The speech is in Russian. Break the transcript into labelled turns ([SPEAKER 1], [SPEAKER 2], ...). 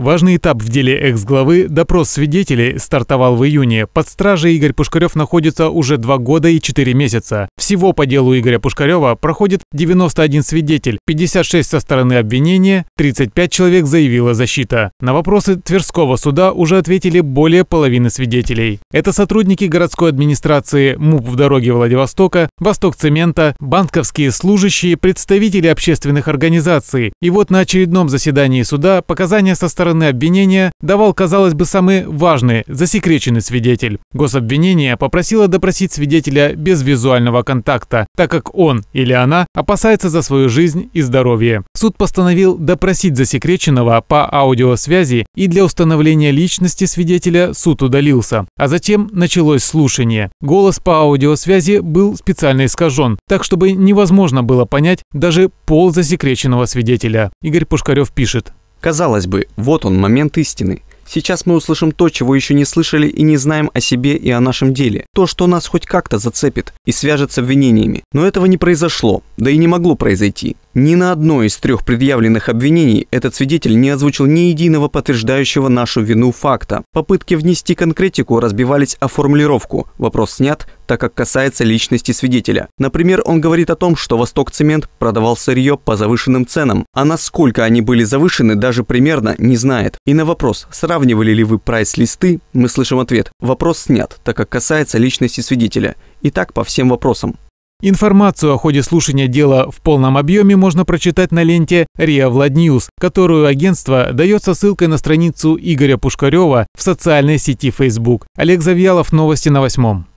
[SPEAKER 1] Важный этап в деле экс-главы – допрос свидетелей – стартовал в июне. Под стражей Игорь Пушкарев находится уже два года и четыре месяца. Всего по делу Игоря Пушкарева проходит 91 свидетель, 56 со стороны обвинения, 35 человек заявила защита. На вопросы Тверского суда уже ответили более половины свидетелей. Это сотрудники городской администрации МУП в дороге Владивостока, Восток Цемента, банковские служащие, представители общественных организаций. И вот на очередном заседании суда показания со стороны стороны обвинения давал, казалось бы, самый важный, засекреченный свидетель. Гособвинение попросило допросить свидетеля без визуального контакта, так как он или она опасается за свою жизнь и здоровье. Суд постановил допросить засекреченного по аудиосвязи и для установления личности свидетеля суд удалился. А затем началось слушание. Голос по аудиосвязи был специально искажен, так чтобы невозможно было
[SPEAKER 2] понять даже пол засекреченного свидетеля. Игорь Пушкарев пишет. Казалось бы, вот он, момент истины. Сейчас мы услышим то, чего еще не слышали и не знаем о себе и о нашем деле. То, что нас хоть как-то зацепит и свяжет с обвинениями. Но этого не произошло, да и не могло произойти. Ни на одно из трех предъявленных обвинений этот свидетель не озвучил ни единого подтверждающего нашу вину факта. Попытки внести конкретику разбивались о формулировку. Вопрос снят, так как касается личности свидетеля. Например, он говорит о том, что «Восток Цемент» продавал сырье по завышенным ценам, а насколько они были завышены, даже примерно не знает. И на вопрос «Сравнивали ли вы прайс-листы?» мы слышим ответ «Вопрос снят, так как касается личности свидетеля». И так по всем вопросам.
[SPEAKER 1] Информацию о ходе слушания дела в полном объеме можно прочитать на ленте РИА Владньюз, которую агентство дает со ссылкой на страницу Игоря Пушкарева в социальной сети Facebook. Олег Завьялов, новости на восьмом.